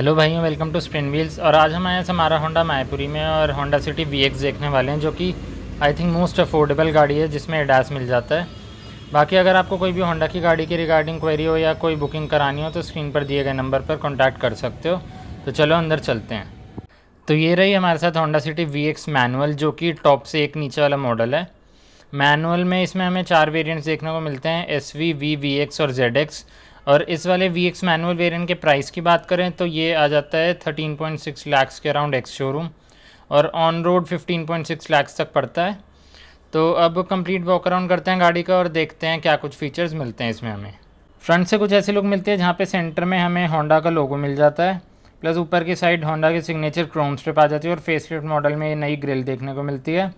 hello भाइयों welcome to spin wheels और आज हम आए हैं हमारा होंडा मायापुरी में और होंडा सिटी वी देखने वाले हैं जो कि आई थिंक मोस्ट अफोर्डेबल गाड़ी है जिसमें एडास मिल जाता है बाकी अगर आपको कोई भी होंडा की गाड़ी की रिगार्डिंग क्वेरी हो या कोई बुकिंग करानी हो तो स्क्रीन पर दिए गए नंबर पर कॉन्टैक्ट कर सकते हो तो चलो अंदर चलते हैं तो ये रही हमारे साथ होंडा सिटी वी मैनुअल जो कि टॉप से एक नीचे वाला मॉडल है मैनुअल में इसमें हमें चार वेरियंट्स देखने को मिलते हैं S V V V X और जेड एक्स और इस वाले वी एक्स मैनुअल वेरियंट के प्राइस की बात करें तो ये आ जाता है थर्टीन पॉइंट सिक्स लैक्स के अराउंड एक्स शोरूम और on road fifteen point six lakhs तक पड़ता है तो अब कंप्लीट वॉक अराउंड करते हैं गाड़ी का और देखते हैं क्या कुछ फीचर्स मिलते हैं इसमें हमें फ्रंट से कुछ ऐसे लोग मिलते हैं जहाँ पर सेंटर में हमें होंडा का लोगो मिल जाता है प्लस ऊपर की साइड होंडा की सिग्नेचर क्रोम स्ट्रिप आ जाती है और फेस मॉडल में नई ग्रिल देखने को मिलती है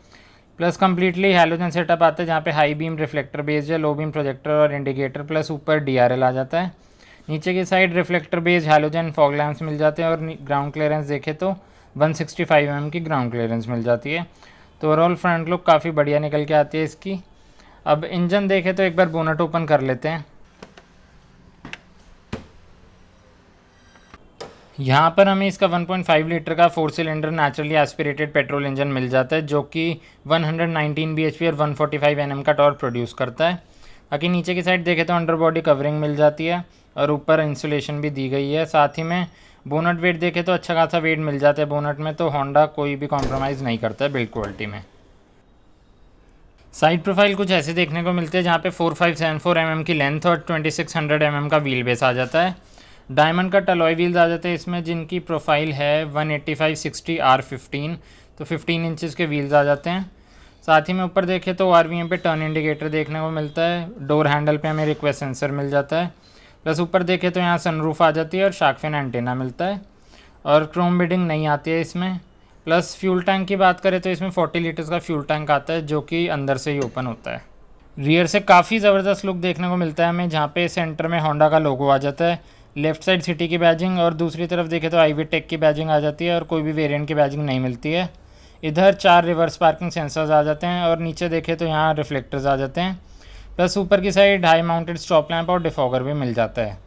प्लस कम्प्लीटली हेलोजन सेटअप आता है जहाँ पे हाई बीम रिफ्लेक्टर बेस्ड है लो बीम प्रोजेक्टर और इंडिकेटर प्लस ऊपर डीआरएल आ जाता है नीचे के side reflector based halogen fog lamps मिल जाते हैं और ग्राउंड क्लियरेंस देखें तो 165 सिक्सटी mm की ग्राउंड क्लियरेंस मिल जाती है तो ओवरऑल फ्रंट लुक काफ़ी बढ़िया निकल के आती है इसकी अब इंजन देखें तो एक बार बोनट ओपन कर लेते हैं यहाँ पर हमें इसका 1.5 लीटर का four cylinder naturally aspirated petrol engine मिल जाता है जो कि 119 bhp और 145 nm का टॉर्क प्रोड्यूस करता है बाकी नीचे की साइड देखें तो अंडर बॉडी कवरिंग मिल जाती है और ऊपर इंसुलेशन भी दी गई है साथ ही में बोनट वेट देखें तो अच्छा खासा वेट मिल जाता है बोनट में तो होंडा कोई भी कॉम्प्रोमाइज़ नहीं करता है बिल्ड क्वालिटी में साइड प्रोफाइल कुछ ऐसे देखने को मिलते हैं जहाँ पे 4574 फाइव mm की लेंथ और 2600 mm का व्हील बेस आ जाता है डायमंड का टलॉय व्हील्स आ जाते हैं इसमें जिनकी प्रोफाइल है one eighty five sixty R fifteen तो फिफ्टीन इंचज़ के व्हील्स आ जाते हैं साथ ही में ऊपर देखें तो आर पे टर्न इंडिकेटर देखने को मिलता है डोर हैंडल पे हमें रिक्वेस्ट सेंसर मिल जाता है प्लस ऊपर देखें तो यहाँ सनरूफ आ जाती है और शार्कफिन एंटेना मिलता है और क्रोम बिडिंग नहीं आती है इसमें प्लस फ्यूल टैंक की बात करें तो इसमें फोर्टी लीटर्स का फ्यूल टैंक आता है जो कि अंदर से ही ओपन होता है रियर से काफ़ी ज़बरदस्त लुक देखने को मिलता है हमें जहाँ पे सेंटर में होंडा का लोगो आ जाता है लेफ्ट साइड सिटी की बैजिंग और दूसरी तरफ देखें तो आई टेक की बैजिंग आ जाती है और कोई भी वेरिएंट की बैजिंग नहीं मिलती है इधर चार रिवर्स पार्किंग सेंसर्स आ जाते हैं और नीचे देखें तो यहाँ रिफ्लेक्टर्स आ जाते हैं प्लस ऊपर की side high mounted stop lamp और डिफॉगर भी मिल जाता है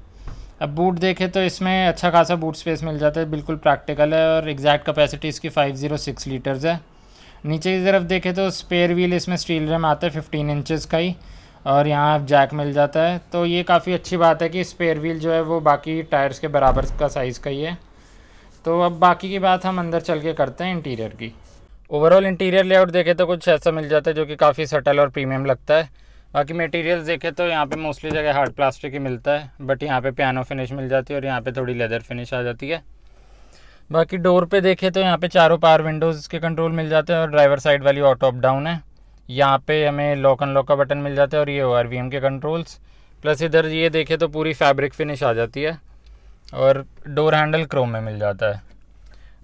अब बूट देखें तो इसमें अच्छा खासा बूट स्पेस मिल जाता है बिल्कुल प्रैक्टिकल है और एग्जैक्ट कैपेसिटी इसकी फाइव जीरो सिक्स लीटर्स है नीचे की तरफ देखें तो स्पेयर व्हील इसमें स्टील रैम आता है फिफ्टीन इंचेस का ही और यहाँ जैक मिल जाता है तो ये काफ़ी अच्छी बात है कि स्पेयर व्हील जो है वो बाकी टायर्स के बराबर का साइज़ का ही है तो अब बाकी की बात हम अंदर चल के करते हैं इंटीरियर की ओवरऑल इंटीरियर लेआउट देखे तो कुछ ऐसा मिल जाता है जो कि काफ़ी सटल और प्रीमियम लगता है बाकी मटेरियल देखे तो यहाँ पे मोस्टली जगह हार्ड प्लास्टिक ही मिलता है बट यहाँ पे पियानो फिनिश मिल जाती है और यहाँ पे थोड़ी लेदर फिनिश आ जाती है बाकी डोर पे देखे तो यहाँ पे चारों पार विंडोज़ के कंट्रोल मिल जाते हैं और ड्राइवर साइड वाली ऑटो अप डाउन है यहाँ पे हमें लॉक एंड लॉक का बटन मिल जाता है और ये ओ आर के कंट्रोल्स प्लस इधर ये देखें तो पूरी फैब्रिक फिनिश आ जाती है और डोर हैंडल क्रोम में मिल जाता है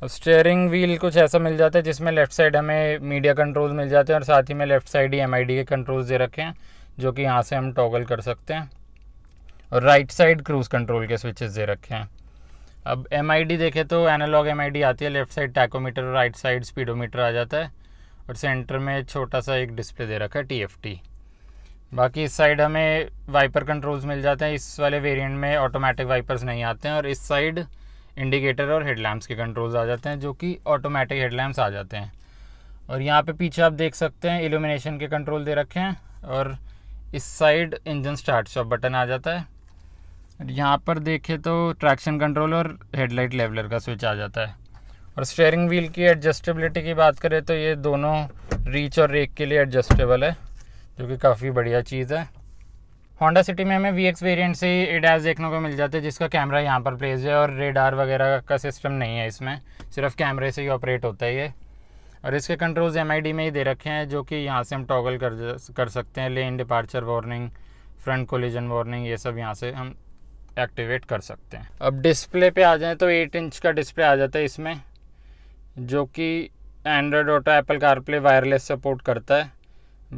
और स्टेयरिंग व्हील कुछ ऐसा मिल जाता है जिसमें लेफ़्ट साइड हमें मीडिया कंट्रोल मिल जाते हैं और साथ ही में लेफ़्ट साइड ही एम के कंट्रोल्स दे रखे हैं जो कि यहाँ से हम टॉगल कर सकते हैं और राइट साइड क्रूज़ कंट्रोल के स्विचेस दे रखे हैं अब एम देखें तो एनालॉग एम आती है लेफ़्ट साइड टैकोमीटर और राइट साइड स्पीडोमीटर आ जाता है और सेंटर में छोटा सा एक डिस्प्ले दे रखा है टी बाकी इस साइड हमें वाइपर कंट्रोल्स मिल जाते हैं इस वाले वेरिएंट में ऑटोमेटिक वाइपर्स नहीं आते हैं और इस साइड इंडिकेटर और हेडलैम्प्स के कंट्रोल्स आ जाते हैं जो कि ऑटोमेटिक हेडलैम्प्स आ जाते हैं और यहाँ पे पीछे आप देख सकते हैं इल्यूमिनेशन के कंट्रोल दे रखे हैं और इस side engine start stop button आ जाता है और यहाँ पर देखें तो ट्रैक्शन कंट्रोल और हेडलाइट लेवलर का स्विच आ जाता है और स्टेयरिंग व्हील की एडजस्टेबिलिटी की बात करें तो ये दोनों रीच और रेक के लिए एडजस्टेबल है जो कि काफ़ी बढ़िया चीज़ है होंडा सिटी में हमें वी एक्स वेरियंट से ही एडाज देखने को मिल जाते हैं जिसका कैमरा यहाँ पर प्लेस है और रेडार वगैरह का सिस्टम नहीं है इसमें सिर्फ कैमरे से ही ऑपरेट होता है ये और इसके कंट्रोल्स एम में ही दे रखे हैं जो कि यहाँ से हम टॉगल कर कर सकते हैं lane departure warning front collision warning ये सब यहाँ से हम एक्टिवेट कर सकते हैं अब डिस्प्ले पे आ जाएँ तो 8 इंच का डिस्प्ले आ जाता है इसमें जो कि Android auto Apple CarPlay wireless support करता है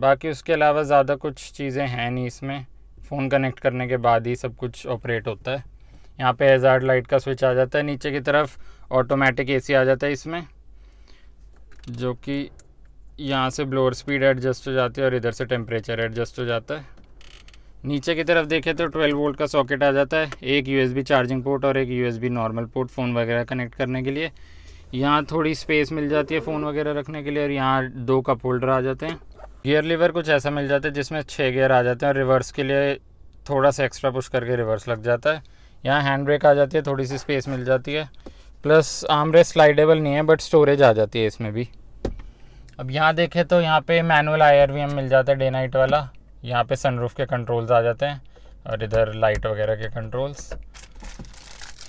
बाकी उसके अलावा ज़्यादा कुछ चीज़ें हैं नहीं इसमें फ़ोन कनेक्ट करने के बाद ही सब कुछ ऑपरेट होता है यहाँ पे हेजार्ड लाइट का स्विच आ जाता है नीचे की तरफ ऑटोमेटिक एसी आ जाता है इसमें जो कि यहाँ से ब्लोअर स्पीड एडजस्ट हो जाती है और इधर से टेम्परेचर एडजस्ट हो जाता है नीचे की तरफ देखें तो 12 वोल्ट का सॉकेट आ जाता है एक यूएसबी चार्जिंग पोर्ट और एक यूएसबी नॉर्मल पोर्ट फ़ोन वगैरह कनेक्ट करने के लिए यहाँ थोड़ी स्पेस मिल जाती है फ़ोन वगैरह रखने के लिए और यहाँ दो कप होल्डर आ जाते हैं गियर लीवर कुछ ऐसा मिल जाता है जिसमें छः गियर आ जाते हैं और रिवर्स के लिए थोड़ा सा एक्स्ट्रा पुश करके रिवर्स लग जाता है यहाँ हैंड ब्रेक आ जाती है थोड़ी सी स्पेस मिल जाती है प्लस आमरे स्लाइडेबल नहीं है बट स्टोरेज आ जाती है इसमें भी अब यहाँ देखें तो यहाँ पे मैनुअल आई मिल जाता है डे नाइट वाला यहाँ पे सनरूफ के कंट्रोल्स आ जाते हैं और इधर लाइट वगैरह के कंट्रोल्स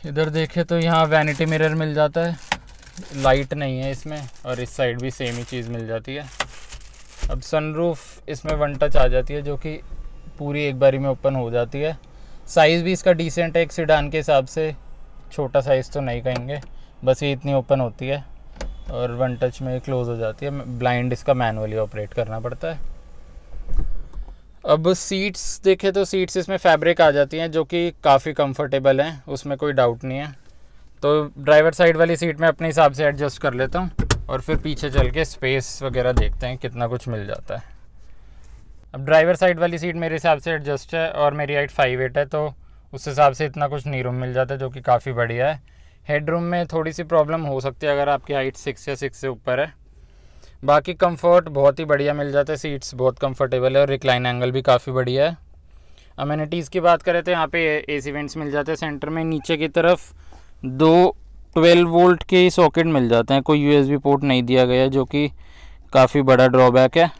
इधर देखें तो यहाँ वैनिटी मिरर मिल जाता है लाइट नहीं है इसमें और इस साइड भी सेम ही चीज़ मिल जाती है अब सनरूफ इसमें वन टच आ जाती है जो कि पूरी एक बारी में ओपन हो जाती है साइज़ भी इसका डिसेंट है एक सीडान के हिसाब से छोटा साइज़ तो नहीं कहेंगे बस ये इतनी ओपन होती है और वन टच में क्लोज़ हो जाती है ब्लाइंड इसका मैनुअली ऑपरेट करना पड़ता है अब सीट्स देखें तो सीट्स इसमें फैब्रिक आ जाती हैं जो कि काफ़ी कंफर्टेबल हैं उसमें कोई डाउट नहीं है तो ड्राइवर साइड वाली सीट में अपने हिसाब से एडजस्ट कर लेता हूँ और फिर पीछे चल के स्पेस वगैरह देखते हैं कितना कुछ मिल जाता है अब ड्राइवर साइड वाली सीट मेरे हिसाब से एडजस्ट है और मेरी हाइट फाइव एट है तो उस हिसाब से इतना कुछ नी रूम मिल जाता है जो कि काफ़ी बढ़िया है हेड रूम में थोड़ी सी प्रॉब्लम हो सकती है अगर आपकी हाइट सिक्स या सिक्स से ऊपर है बाकी कम्फर्ट बहुत ही बढ़िया मिल जाता है सीट्स बहुत कम्फर्टेबल है और रिक्लाइन एंगल भी काफ़ी बढ़िया है अमेनिटीज़ की बात करें तो यहाँ पे ए सी वेंट्स मिल जाते हैं सेंटर में नीचे की तरफ दो 12 वोल्ट के ही सॉकेट मिल जाते हैं कोई यूएसबी पोर्ट नहीं दिया गया जो कि काफ़ी बड़ा ड्रॉबैक है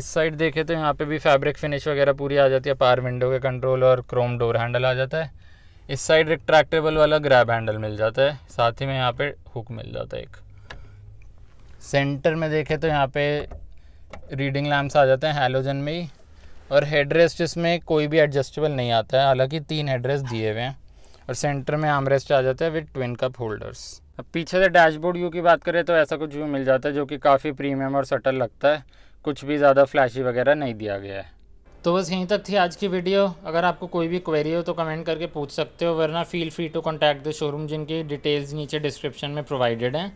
इस साइड देखे तो यहाँ पे भी फैब्रिक फिनिश वगैरह पूरी आ जाती है पार विंडो के कंट्रोल और क्रोम डोर हैंडल आ जाता है इस साइड रिट्रैक्टेबल वाला ग्रैब हैंडल मिल जाता है साथ ही में यहाँ पे हुक मिल जाता है एक सेंटर में देखें तो यहाँ पे रीडिंग लैम्प्स आ जाते हैं हेलोजन में ही और हेडरेस्ट इसमें कोई भी एडजस्टेबल नहीं आता है हालाँकि तीन हेडरेस्ट दिए हुए हैं और सेंटर में आमरेस्ट आ जाता है विद ट्विन कप होल्डर्स अब पीछे से डैशबोर्ड व्यू की बात करें तो ऐसा कुछ व्यू मिल जाता है जो कि काफ़ी प्रीमियम और सटल लगता है कुछ भी ज़्यादा फ्लैशी वगैरह नहीं दिया गया है तो बस यहीं तक थी आज की वीडियो अगर आपको कोई भी क्वेरी हो तो कमेंट करके पूछ सकते हो वरना feel free to contact the showroom जिनकी डिटेल्स नीचे डिस्क्रिप्शन में प्रोवाइडेड हैं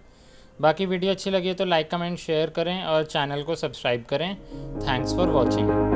बाकी वीडियो अच्छी लगी है तो लाइक कमेंट शेयर करें और चैनल को सब्सक्राइब करें थैंक्स फॉर वॉचिंग